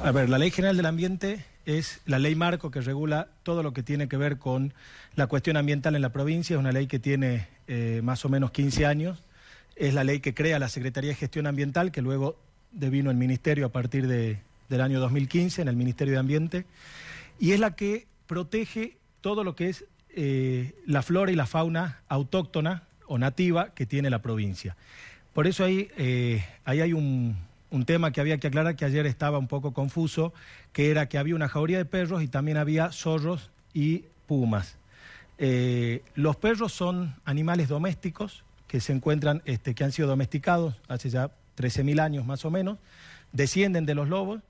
A ver, la Ley General del Ambiente es la ley marco que regula todo lo que tiene que ver con la cuestión ambiental en la provincia. Es una ley que tiene eh, más o menos 15 años. Es la ley que crea la Secretaría de Gestión Ambiental, que luego devino el Ministerio a partir del año 2015, en el Ministerio de Ambiente. Y es la que protege todo lo que es eh, la flora y la fauna autóctona o nativa que tiene la provincia. Por eso ahí, eh, ahí hay un, un tema que había que aclarar que ayer estaba un poco confuso, que era que había una jauría de perros y también había zorros y pumas. Eh, los perros son animales domésticos que se encuentran, este, que han sido domesticados hace ya 13.000 años más o menos, descienden de los lobos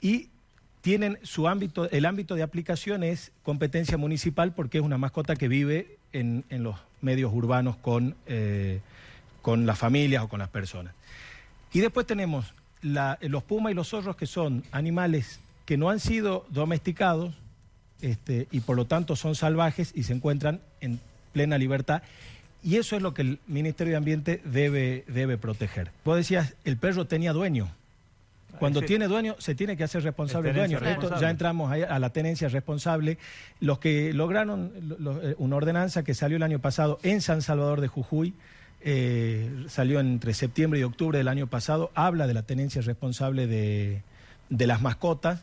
y tienen su ámbito, el ámbito de aplicación es competencia municipal porque es una mascota que vive en, los medios urbanos eh, con las familias o con las personas. Y después tenemos eh, los pumas y los zorros, que son animales que no han sido domesticados este, y por lo tanto son salvajes y se encuentran en plena libertad. Y eso es lo que el Ministerio de Ambiente debe, debe proteger. Vos decías, el perro tenía dueño. Cuando tiene dueño, se tiene que hacer responsable el dueño. ya entramos a, la tenencia responsable. Los que lograron eh, una ordenanza que salió el año pasado en San Salvador de Jujuy, eh, salió entre septiembre y octubre del año pasado, habla de la tenencia responsable de, las mascotas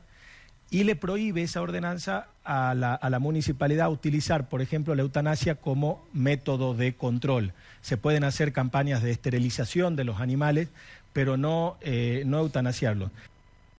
y le prohíbe esa ordenanza a la, a municipalidad utilizar, por ejemplo, la eutanasia como método de control. Se pueden hacer campañas de esterilización de los animales, pero no, eh, no eutanasiarlos.